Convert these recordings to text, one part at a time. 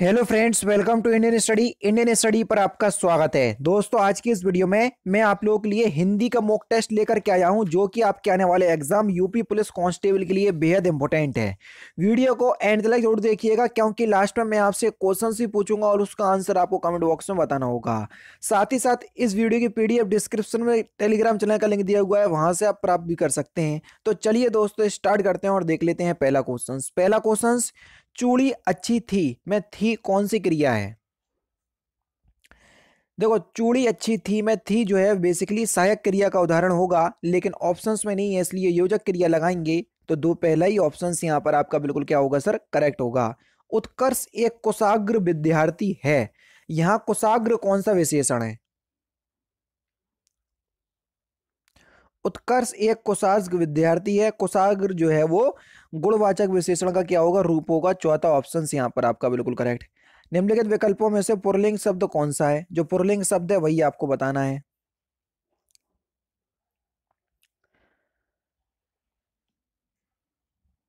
hello friends welcome to Indian Study Indian Study पर आपका स्वागत है दोस्तों आज की इस वीडियो में मैं आप लोगों के लिए हिंदी का मॉक टेस्ट लेकर के आया हूं जो कि आपके आने वाले एग्जाम यूपी पुलिस कांस्टेबल के लिए बेहद इंपॉर्टेंट है वीडियो को एंड तक जरूर देखिएगा क्योंकि लास्ट में मैं आपसे क्वेश्चन भी पूछूंगा और उसका आंसर आपको कमेंट बॉक्स में बताना होगा साथ ही साथ इस वीडियो की पी डिस्क्रिप्शन में टेलीग्राम चैनल का लिंक दिया हुआ है वहाँ से आप प्राप्त भी कर सकते हैं तो चलिए दोस्तों स्टार्ट करते हैं और देख लेते हैं पहला क्वेश्चन पहला क्वेश्चन चूड़ी अच्छी थी मैं थी कौन सी क्रिया है देखो चूड़ी अच्छी थी मैं थी जो है बेसिकली सहायक क्रिया का उदाहरण होगा लेकिन ऑप्शंस में नहीं है इसलिए योजक क्रिया लगाएंगे तो दो पहला ही ऑप्शन यहां पर आपका बिल्कुल क्या होगा सर करेक्ट होगा उत्कर्ष एक कुशाग्र विद्यार्थी है यहां कुशाग्र कौन सा विशेषण है उत्कर्ष एक कोषाग्र विद्यार्थी है कुशाग्र जो है वो गुणवाचक विशेषण का क्या होगा रूप होगा चौथा ऑप्शन यहाँ पर आपका बिल्कुल करेक्ट निम्नलिखित विकल्पों में से पुरलिंग शब्द कौन सा है जो पुरलिंग शब्द है वही आपको बताना है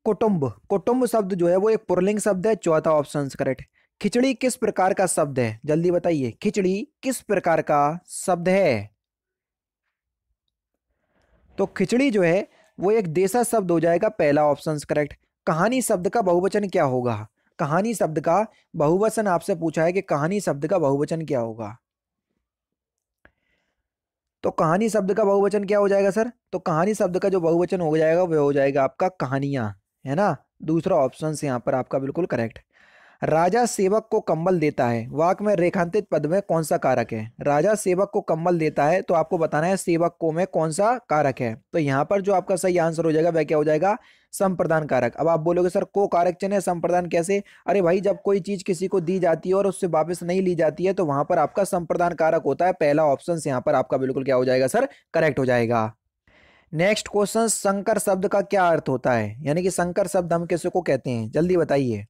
कुटुंब कुटुंब शब्द जो है वो एक पुरलिंग शब्द है चौथा ऑप्शन करेक्ट खिचड़ी किस प्रकार का शब्द है जल्दी बताइए खिचड़ी किस प्रकार का शब्द है तो खिचड़ी जो है वो एक देसा शब्द हो जाएगा पहला ऑप्शन करेक्ट कहानी शब्द का बहुवचन क्या होगा कहानी शब्द का बहुवचन आपसे पूछा है कि कहानी शब्द का बहुवचन क्या होगा तो कहानी शब्द का बहुवचन क्या हो जाएगा सर तो कहानी शब्द का जो बहुवचन हो जाएगा वह हो जाएगा आपका कहानियां है ना दूसरा ऑप्शन यहां पर आपका बिल्कुल करेक्ट राजा सेवक को कम्बल देता है वाक में रेखांतित पद में कौन सा कारक है राजा सेवक को कम्बल देता है तो आपको बताना है सेवक को में कौन सा कारक है तो यहाँ पर जो आपका सही आंसर हो जाएगा वह क्या हो जाएगा संप्रदान कारक अब आप बोलोगे सर को कारक चिन्ह संप्रदान कैसे अरे भाई जब कोई चीज किसी को दी जाती है और उससे वापस नहीं ली जाती है तो वहां पर आपका संप्रदान कारक होता है पहला ऑप्शन यहाँ पर आपका बिल्कुल क्या हो जाएगा सर करेक्ट हो जाएगा नेक्स्ट क्वेश्चन संकर शब्द का क्या अर्थ होता है यानी कि संकर शब्द हम किसको को कहते हैं जल्दी बताइए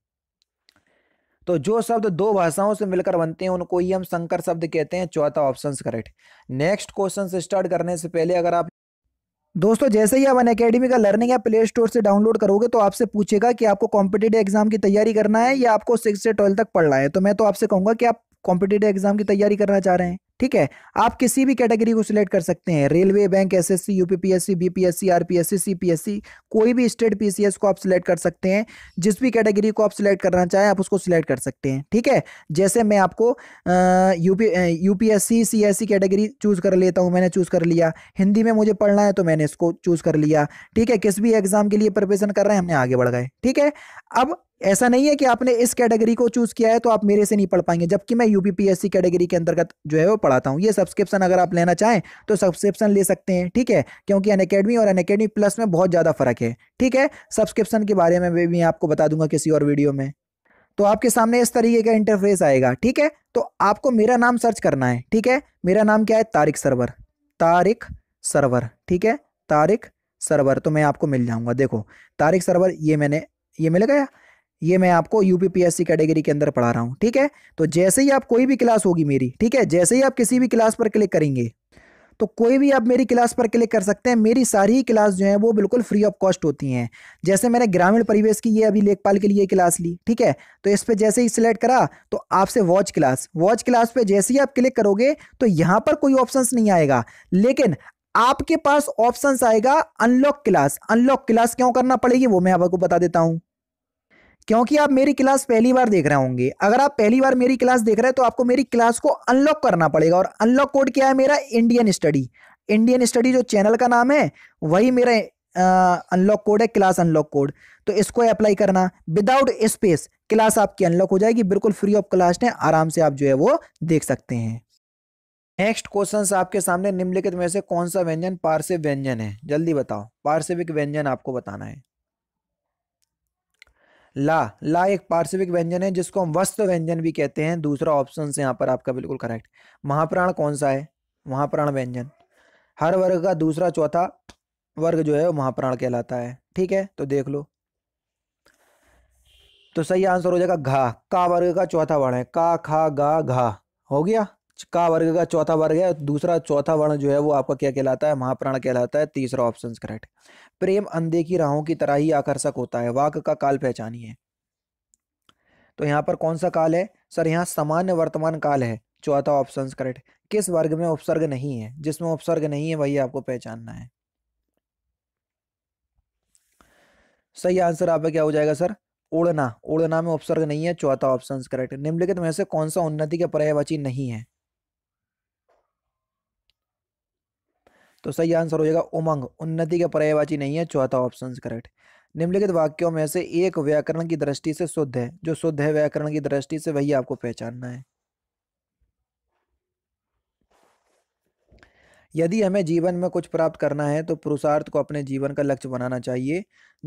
तो जो शब्द दो भाषाओं से मिलकर बनते हैं उनको ही हम संकर शब्द कहते हैं चौथा option correct next question start करने से पहले अगर आप दोस्तों जैसे ही आप अनकेडमी अकेडमी का लर्निंग या प्ले स्टोर से डाउनलोड करोगे तो आपसे पूछेगा कि आपको कॉम्पिटेटिव एग्जाम की तैयारी करना है या आपको सिक्स से ट्वेल्थ तक पढ़ना है तो मैं तो आपसे कहूँगा कि आप कॉम्पिटेटिव एग्जाम की तैयारी करना चाह रहे हैं ठीक है आप किसी भी कैटेगरी को सिलेक्ट कर सकते हैं railway bank SSC UPPSC BPSC RPSC CPSC कोई भी स्टेट पीसीएस को आप सिलेक्ट कर सकते हैं जिस भी कैटेगरी को आप सिलेक्ट करना चाहें आप उसको सिलेक्ट कर सकते हैं ठीक है जैसे मैं आपको UP UPSC CSC category choose कर लेता हूँ मैंने चूज़ कर लिया हिंदी में मुझे पढ़ना है तो मैंने इसको चूज़ कर लिया ठीक है किस भी एग्ज़ाम के लिए प्रिपरेशन कर रहे हैं हमने आगे बढ़ गए ठीक है अब ऐसा नहीं है कि आपने इस कैटेगरी को चूज किया है तो आप मेरे से नहीं पढ़ पाएंगे जबकि मैं यूपीपीएससी कैटेगरी के अंतर्गत जो है वो पढ़ाता हूँ ये सब्सक्रिप्शन अगर आप लेना चाहें तो सब्सक्रिप्शन ले सकते हैं ठीक है क्योंकि अन अकेडमी और अन अकेडमी प्लस में बहुत ज़्यादा फर्क है ठीक है सब्सक्रिप्शन के बारे में भी मैं आपको बता दूंगा किसी और वीडियो में तो आपके सामने इस तरीके का इंटरफेस आएगा ठीक है तो आपको मेरा नाम सर्च करना है ठीक है मेरा नाम क्या है तारिक सरवर तारिक सरवर ठीक है तारिक सरवर तो मैं आपको मिल जाऊंगा देखो तारिक सरवर ये मैंने ये मिल गया ये मैं आपको यूपीपीएससी कैटेगरी के अंदर पढ़ा रहा हूँ ठीक है तो जैसे ही आप कोई भी क्लास होगी मेरी ठीक है जैसे ही आप किसी भी क्लास पर क्लिक करेंगे तो कोई भी आप मेरी क्लास पर क्लिक कर सकते हैं मेरी सारी क्लास जो है वो बिल्कुल फ्री ऑफ कॉस्ट होती हैं जैसे मैंने ग्रामीण परिवेश की ये अभी लेखपाल के लिए क्लास ली ठीक है तो इस पर जैसे ही सिलेक्ट करा तो आपसे वॉच क्लास वॉच क्लास पे जैसे ही आप क्लिक करोगे तो यहाँ पर कोई ऑप्शन नहीं आएगा लेकिन आपके पास ऑप्शन आएगा अनलॉक क्लास अनलॉक क्लास क्यों करना पड़ेगी वो मैं आपको बता देता हूँ क्योंकि आप मेरी क्लास पहली बार देख रहे होंगे अगर आप पहली बार मेरी क्लास देख रहे हैं तो आपको मेरी क्लास को अनलॉक करना पड़ेगा और अनलॉक कोड क्या है मेरा इंडियन स्टडी इंडियन स्टडी जो चैनल का नाम है वही मेरा अनलॉक कोड है क्लास अनलॉक कोड तो इसको अप्लाई करना विदाउट स्पेस क्लास आपकी अनलॉक हो जाएगी बिल्कुल फ्री ऑफ क्लास है आराम से आप जो है वो देख सकते हैं नेक्स्ट क्वेश्चन आपके सामने निम्नलिखित में से कौन सा व्यंजन पार्सिव व्यंजन है जल्दी बताओ पार्सिविक व्यंजन आपको बताना है ला ला एक पार्श्विक व्यंजन है जिसको हम वस्त्र व्यंजन भी कहते हैं दूसरा ऑप्शन यहाँ पर आपका बिल्कुल करेक्ट महाप्राण कौन सा है महाप्राण व्यंजन हर वर्ग का दूसरा चौथा वर्ग जो है वो महाप्राण कहलाता है ठीक है तो देख लो तो सही आंसर हो जाएगा घा का वर्ग का चौथा वर्ण है का खा गा घा हो गया का वर्ग का चौथा वर्ग है दूसरा चौथा वर्ण जो है वो आपका क्या कहलाता है महाप्राण कहलाता है तीसरा ऑप्शन करेक्ट प्रेम अंधे की राहों की तरह ही आकर्षक होता है वाक का काल पहचानिए तो यहाँ पर कौन सा काल है सर यहाँ सामान्य वर्तमान काल है चौथा ऑप्शन करेक्ट किस वर्ग में उपसर्ग नहीं है जिसमें उपसर्ग नहीं है वही आपको पहचानना है सही आंसर आपका क्या हो जाएगा सर उड़ना उड़ना में उपसर्ग नहीं है चौथा ऑप्शन करेक्ट निम्नलिखित में से कौन सा उन्नति के पर्यायवाची नहीं है तो सही आंसर हो जाएगा उमंग उन्नति के पर्यायवाची नहीं है चौथा ऑप्शन करेक्ट निम्नलिखित वाक्यों में से एक व्याकरण की दृष्टि से शुद्ध है जो शुद्ध है व्याकरण की दृष्टि से वही आपको पहचानना है यदि हमें जीवन में कुछ प्राप्त करना है तो पुरुषार्थ को अपने जीवन का लक्ष्य बनाना चाहिए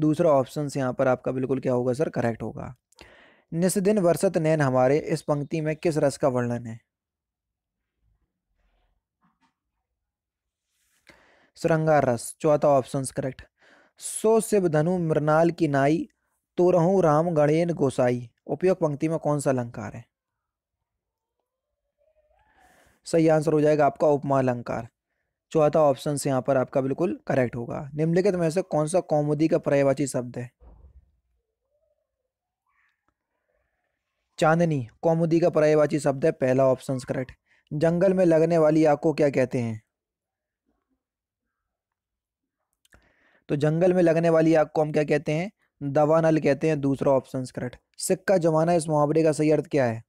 दूसरा ऑप्शन यहाँ पर आपका बिल्कुल क्या होगा सर करेक्ट होगा निस्दिन वर्षत नैन हमारे इस पंक्ति में किस रस का वर्णन है सुरंगा रस चौथा ऑप्शन करेक्ट सो शिव धनु मृणाल की नाई तो रहूं राम गणेन गोसाई उपयोग पंक्ति में कौन सा अलंकार है सही आंसर हो जाएगा आपका उपमा अलंकार चौथा ऑप्शन यहाँ पर आपका बिल्कुल करेक्ट होगा निम्नलिखित में से कौन सा कौमुदी का पर्यायवाची शब्द है चांदनी कौमुदी का पर्यायवाची शब्द है पहला ऑप्शन करेक्ट जंगल में लगने वाली आग को क्या कहते हैं तो जंगल में लगने वाली आग को हम क्या कहते हैं दवा नल कहते हैं दूसरा ऑप्शन करेक्ट सिक्का जमाना इस मुहावरे का सही अर्थ क्या है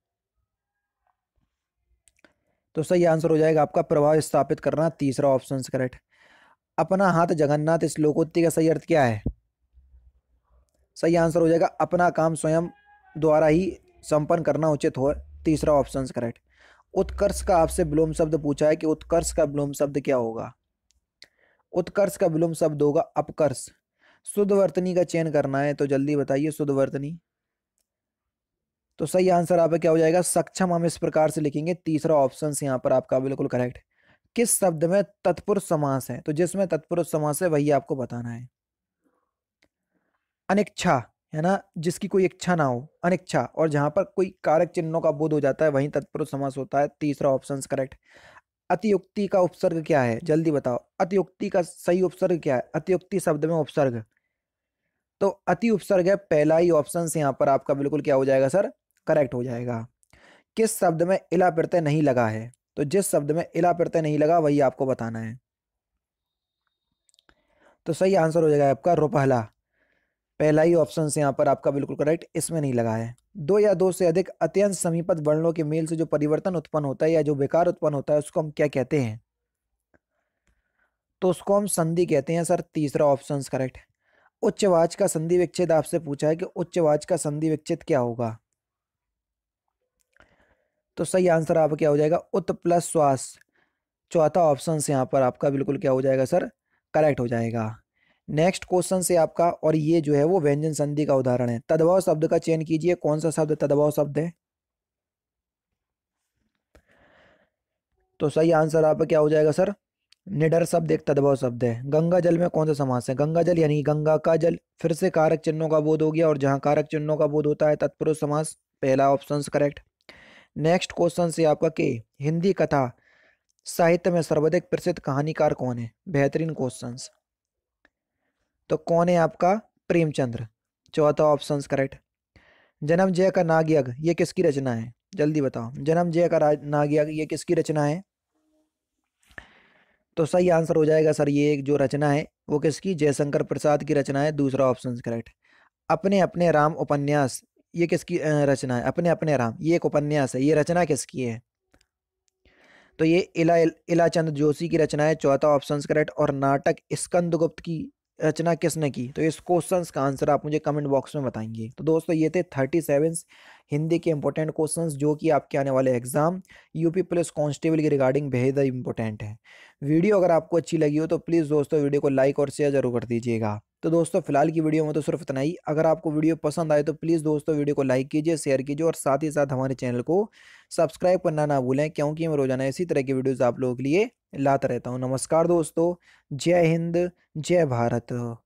तो सही आंसर हो जाएगा आपका प्रभाव स्थापित करना तीसरा ऑप्शन करेक्ट अपना हाथ जगन्नाथ लोकोत्ति का सही अर्थ क्या है सही आंसर हो जाएगा अपना काम स्वयं द्वारा ही संपन्न करना उचित हो तीसरा ऑप्शन करेक्ट उत्कर्ष का आपसे ब्लोम शब्द पूछा है कि उत्कर्ष का ब्लोम शब्द क्या होगा उत्कर्ष का विलोम शब्द होगा अपकर्ष शुद्ध वर्तनी का चयन करना है तो जल्दी बताइए शुद्ध वर्तनी तो सही आंसर आपका क्या हो जाएगा सक्षम हम इस प्रकार से लिखेंगे तीसरा ऑप्शन यहाँ पर आपका बिल्कुल करेक्ट किस शब्द में तत्पुरुष समास है तो जिसमें तत्पुरुष समास है वही आपको बताना है अनिच्छा है ना जिसकी कोई इच्छा ना हो अनिच्छा और जहां पर कोई कारक चिन्हों का बोध हो जाता है वहीं तत्पुरुष समास होता है तीसरा ऑप्शन करेक्ट अतियुक्ति का उपसर्ग क्या है जल्दी बताओ अतियुक्ति का सही उपसर्ग क्या है अतियुक्ति शब्द में उपसर्ग तो अति उपसर्ग है पहला ही ऑप्शन यहाँ पर आपका बिल्कुल क्या हो जाएगा सर करेक्ट हो जाएगा किस शब्द में इला प्रत्यय नहीं लगा है तो जिस शब्द में इला प्रत्यय नहीं लगा वही आपको बताना है तो सही आंसर हो जाएगा आपका रोपहला पहला ही ऑप्शन यहाँ पर आपका बिल्कुल करेक्ट इसमें नहीं लगा है दो या दो से अधिक अत्यंत समीपत वर्णों के मेल से जो परिवर्तन उत्पन्न होता है या जो बेकार उत्पन्न होता है उसको हम क्या कहते हैं तो उसको हम संधि कहते हैं सर तीसरा ऑप्शन करेक्ट है उच्चवाच का संधि विच्छेद आपसे पूछा है कि उच्चवाच का संधि विच्छेद क्या होगा तो सही आंसर आपका क्या हो जाएगा उत्त प्लस श्वास चौथा ऑप्शन यहाँ पर आपका बिल्कुल क्या हो जाएगा सर करेक्ट हो जाएगा नेक्स्ट क्वेश्चन से आपका और ये जो है वो व्यंजन संधि का उदाहरण है तदभाव शब्द का चयन कीजिए कौन सा शब्द तदभाव शब्द है तो सही आंसर आपका क्या हो जाएगा सर निडर शब्द एक तदभाव शब्द है गंगा जल में कौन सा समास है गंगा जल यानी गंगा का जल फिर से कारक चिन्हों का बोध हो गया और जहां कारक चिन्हों का बोध होता है तत्पुरुष समास पहला ऑप्शन करेक्ट नेक्स्ट क्वेश्चन से आपका के हिंदी कथा साहित्य में सर्वाधिक प्रसिद्ध कहानीकार कौन है बेहतरीन क्वेश्चन तो कौन है आपका प्रेमचंद्र चौथा ऑप्शन करेक्ट जन्म जय का नाग यज्ञ ये किसकी रचना है जल्दी बताओ जन्म जय का यज्ञ ये किसकी रचना है तो सही आंसर हो जाएगा सर ये जो रचना है वो किसकी जयशंकर प्रसाद की रचना है दूसरा ऑप्शन करेक्ट अपने अपने राम उपन्यास ये किसकी रचना है अपने अपने राम ये एक उपन्यास है ये रचना किसकी है तो ये इला इलाचंद जोशी की रचना है चौथा ऑप्शन करेक्ट और नाटक स्कंदगुप्त की रचना किसने की तो इस क्वेश्चन का आंसर आप मुझे कमेंट बॉक्स में बताएंगे तो दोस्तों ये थे थर्टी सेवन हिंदी के इंपॉर्टेंट क्वेश्चन जो कि आपके आने वाले एग्जाम यूपी पुलिस कांस्टेबल के रिगार्डिंग बेहद इंपॉर्टेंट है वीडियो अगर आपको अच्छी लगी हो तो प्लीज़ दोस्तों वीडियो को लाइक और शेयर जरूर कर दीजिएगा तो दोस्तों फिलहाल की वीडियो में तो सिर्फ इतना ही अगर आपको वीडियो पसंद आए तो प्लीज़ दोस्तों वीडियो को लाइक कीजिए शेयर कीजिए और साथ ही साथ हमारे चैनल को सब्सक्राइब करना ना भूलें क्योंकि हम रोजाना इसी तरह की वीडियोज़ आप लोगों के लिए लाता रहता हूँ नमस्कार दोस्तों जय हिंद जय भारत